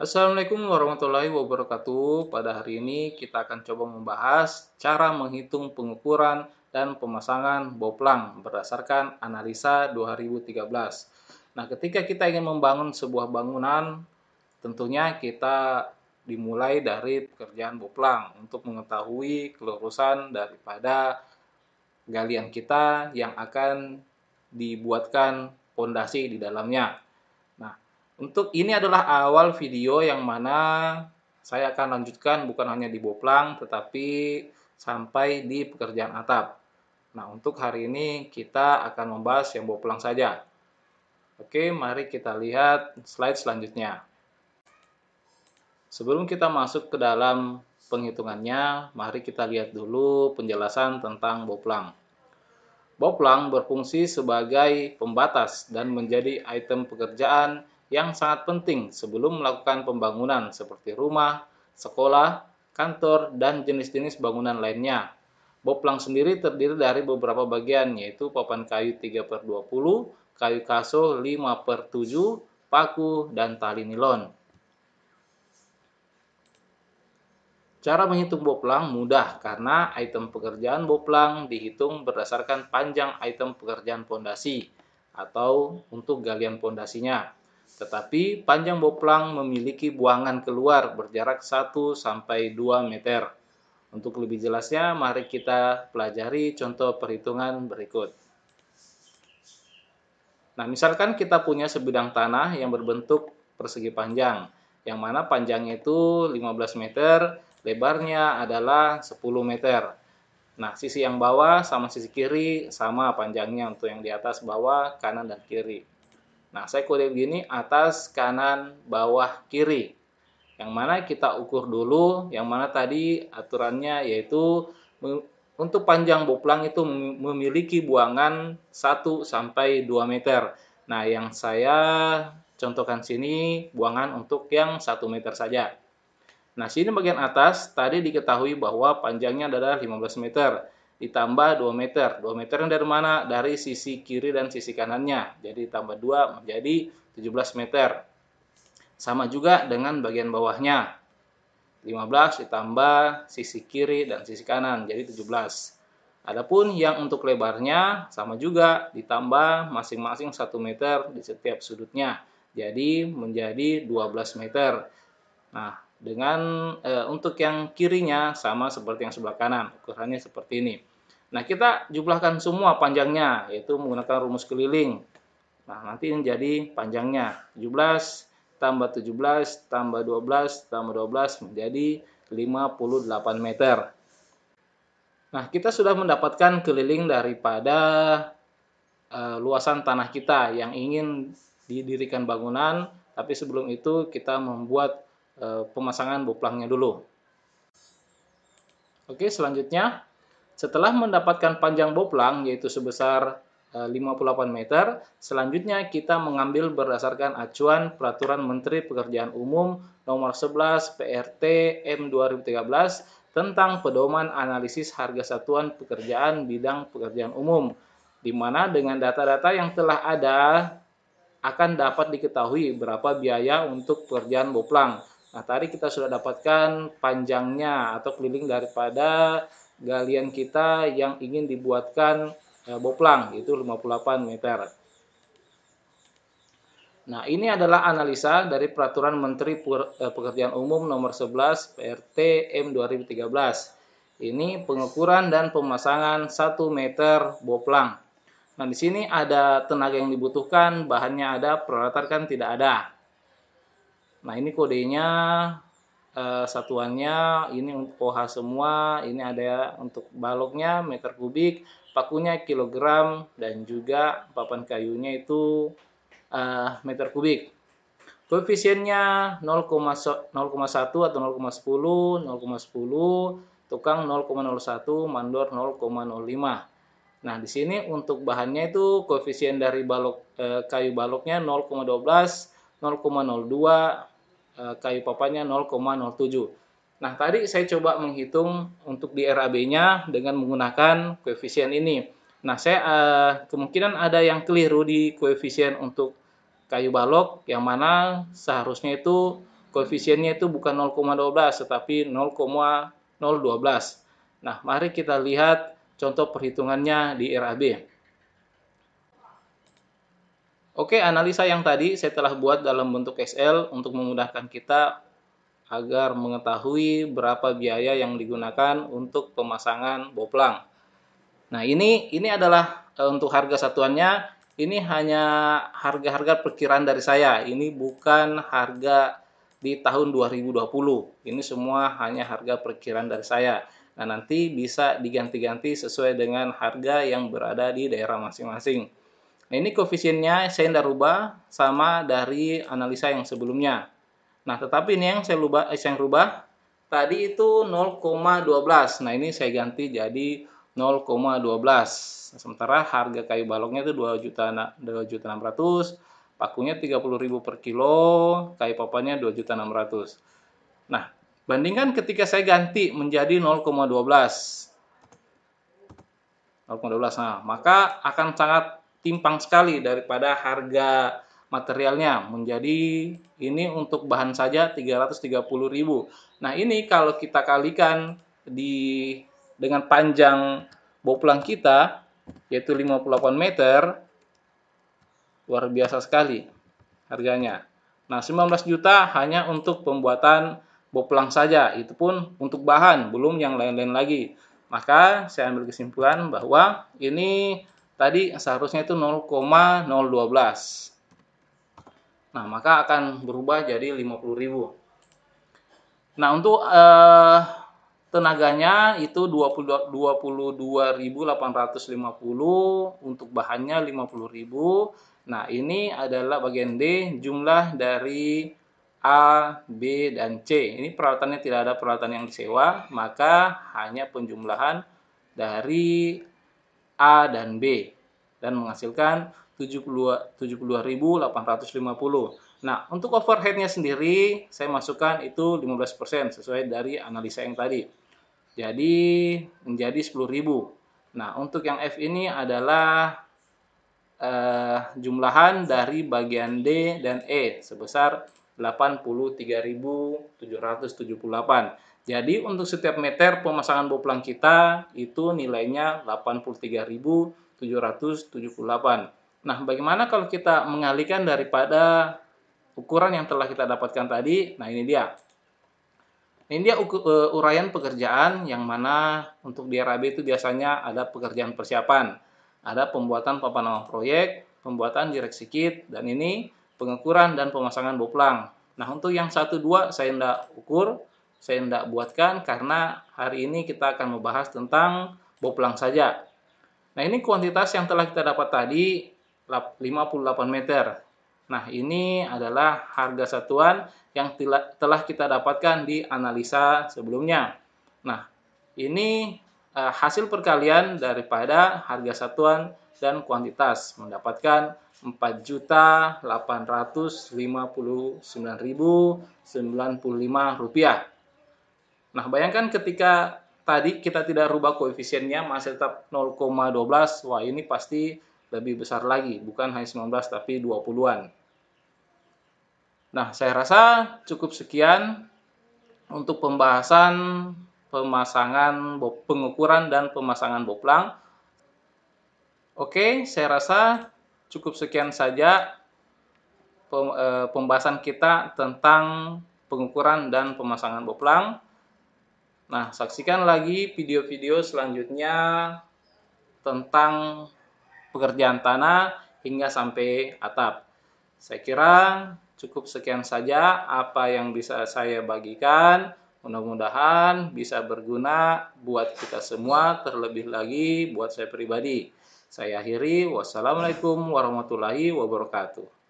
Assalamualaikum warahmatullahi wabarakatuh. Pada hari ini kita akan coba membahas cara menghitung pengukuran dan pemasangan boplang berdasarkan analisa 2013. Nah, ketika kita ingin membangun sebuah bangunan, tentunya kita dimulai dari pekerjaan boplang untuk mengetahui kelurusan daripada galian kita yang akan dibuatkan pondasi di dalamnya. Untuk ini adalah awal video yang mana saya akan lanjutkan bukan hanya di Boplang tetapi sampai di pekerjaan atap. Nah, untuk hari ini kita akan membahas yang Boplang saja. Oke, mari kita lihat slide selanjutnya. Sebelum kita masuk ke dalam penghitungannya, mari kita lihat dulu penjelasan tentang Boplang. Boplang berfungsi sebagai pembatas dan menjadi item pekerjaan yang sangat penting sebelum melakukan pembangunan seperti rumah, sekolah, kantor, dan jenis-jenis bangunan lainnya. Boplang sendiri terdiri dari beberapa bagian yaitu papan kayu 3 per 20, kayu kaso 5 per 7, paku, dan tali nilon. Cara menghitung boplang mudah karena item pekerjaan boplang dihitung berdasarkan panjang item pekerjaan pondasi atau untuk galian pondasinya. Tetapi panjang boplang memiliki buangan keluar berjarak 1 sampai 2 meter. Untuk lebih jelasnya, mari kita pelajari contoh perhitungan berikut. Nah, misalkan kita punya sebidang tanah yang berbentuk persegi panjang, yang mana panjangnya itu 15 meter, lebarnya adalah 10 meter. Nah, sisi yang bawah sama sisi kiri sama panjangnya untuk yang di atas, bawah, kanan, dan kiri. Nah, saya kutip gini atas, kanan, bawah, kiri. Yang mana kita ukur dulu, yang mana tadi aturannya yaitu untuk panjang boplang itu memiliki buangan 1 sampai 2 meter. Nah, yang saya contohkan sini buangan untuk yang 1 meter saja. Nah, sini bagian atas tadi diketahui bahwa panjangnya adalah 15 meter ditambah 2 meter. 2 meter yang dari mana? Dari sisi kiri dan sisi kanannya. Jadi tambah 2 menjadi 17 meter. Sama juga dengan bagian bawahnya. 15 ditambah sisi kiri dan sisi kanan, jadi 17. Adapun yang untuk lebarnya sama juga ditambah masing-masing 1 meter di setiap sudutnya. Jadi menjadi 12 meter. Nah, dengan e, untuk yang kirinya sama seperti yang sebelah kanan, ukurannya seperti ini. Nah, kita jumlahkan semua panjangnya, yaitu menggunakan rumus keliling. Nah, nanti ini jadi panjangnya. 17 tambah 17 tambah 12 tambah 12 menjadi 58 meter. Nah, kita sudah mendapatkan keliling daripada e, luasan tanah kita yang ingin didirikan bangunan, tapi sebelum itu kita membuat e, pemasangan boplangnya dulu. Oke, selanjutnya setelah mendapatkan panjang boplang yaitu sebesar 58 eh, meter, selanjutnya kita mengambil berdasarkan acuan Peraturan Menteri Pekerjaan Umum Nomor 11 PRT M 2013 tentang pedoman analisis harga satuan pekerjaan bidang pekerjaan umum di mana dengan data-data yang telah ada akan dapat diketahui berapa biaya untuk pekerjaan boplang. Nah, tadi kita sudah dapatkan panjangnya atau keliling daripada galian kita yang ingin dibuatkan e, boplang itu 58 meter. Nah, ini adalah analisa dari peraturan Menteri eh, Pekerjaan Umum nomor 11 PRT M 2013. Ini pengukuran dan pemasangan 1 meter boplang. Nah, di sini ada tenaga yang dibutuhkan, bahannya ada, peralatan kan tidak ada. Nah, ini kodenya Eh, satuannya ini untuk OH semua ini ada untuk baloknya meter kubik pakunya kilogram dan juga papan kayunya itu uh, meter kubik koefisiennya 0,1 atau 0,10 0,10 tukang 0,01 mandor 0,05 Nah, di sini untuk bahannya itu koefisien dari balok eh, kayu baloknya 0,12, 0,02, Eh, kayu papanya 0,07. Nah, tadi saya coba menghitung untuk di RAB-nya dengan menggunakan koefisien ini. Nah, saya eh, kemungkinan ada yang keliru di koefisien untuk kayu balok yang mana seharusnya itu koefisiennya itu bukan 0,12 tetapi 0,012. Nah, mari kita lihat contoh perhitungannya di RAB. Oke, analisa yang tadi saya telah buat dalam bentuk Excel untuk memudahkan kita agar mengetahui berapa biaya yang digunakan untuk pemasangan boplang. Nah, ini ini adalah eh, untuk harga satuannya, ini hanya harga-harga perkiraan dari saya. Ini bukan harga di tahun 2020. Ini semua hanya harga perkiraan dari saya. Nah, nanti bisa diganti-ganti sesuai dengan harga yang berada di daerah masing-masing. Nah, ini koefisiennya saya tidak rubah sama dari analisa yang sebelumnya. Nah, tetapi ini yang saya rubah, eh, saya rubah tadi itu 0,12. Nah, ini saya ganti jadi 0,12. Sementara harga kayu baloknya itu 2 juta 2 juta 600, pakunya 30.000 per kilo, kayu papannya 2 juta 600. Nah, bandingkan ketika saya ganti menjadi 0,12. 0,12. Nah, maka akan sangat timpang sekali daripada harga materialnya menjadi ini untuk bahan saja 330.000. Nah, ini kalau kita kalikan di dengan panjang boplang kita yaitu 58 meter luar biasa sekali harganya. Nah, 19 juta hanya untuk pembuatan boplang saja, itu pun untuk bahan, belum yang lain-lain lagi. Maka saya ambil kesimpulan bahwa ini tadi seharusnya itu 0,012. Nah, maka akan berubah jadi 50.000. Nah, untuk eh, tenaganya itu 22.850, untuk bahannya 50.000. Nah, ini adalah bagian D jumlah dari A, B, dan C. Ini peralatannya tidak ada peralatan yang disewa, maka hanya penjumlahan dari A dan B dan menghasilkan 72.850. Nah, untuk overheadnya sendiri saya masukkan itu 15% sesuai dari analisa yang tadi. Jadi menjadi 10.000. Nah, untuk yang F ini adalah eh, jumlahan dari bagian D dan E sebesar 83.778. Jadi untuk setiap meter pemasangan boplang kita itu nilainya 83.778. Nah, bagaimana kalau kita mengalihkan daripada ukuran yang telah kita dapatkan tadi? Nah, ini dia. Ini dia e, uraian pekerjaan yang mana untuk di RAB itu biasanya ada pekerjaan persiapan, ada pembuatan papan nama proyek, pembuatan direksi kit, dan ini pengukuran dan pemasangan boplang. Nah, untuk yang satu dua saya tidak ukur, saya tidak buatkan karena hari ini kita akan membahas tentang boplang saja. Nah, ini kuantitas yang telah kita dapat tadi 58 meter. Nah, ini adalah harga satuan yang telah kita dapatkan di analisa sebelumnya. Nah, ini eh, hasil perkalian daripada harga satuan dan kuantitas mendapatkan 4.859.095 rupiah. Nah, bayangkan ketika tadi kita tidak rubah koefisiennya masih tetap 0,12, wah ini pasti lebih besar lagi, bukan hanya 19 tapi 20-an. Nah, saya rasa cukup sekian untuk pembahasan pemasangan pengukuran dan pemasangan boplang. Oke, saya rasa cukup sekian saja eh, pembahasan kita tentang pengukuran dan pemasangan boplang. Nah, saksikan lagi video-video selanjutnya tentang pekerjaan tanah hingga sampai atap. Saya kira cukup sekian saja apa yang bisa saya bagikan. Mudah-mudahan bisa berguna buat kita semua, terlebih lagi buat saya pribadi. Saya akhiri, wassalamualaikum warahmatullahi wabarakatuh.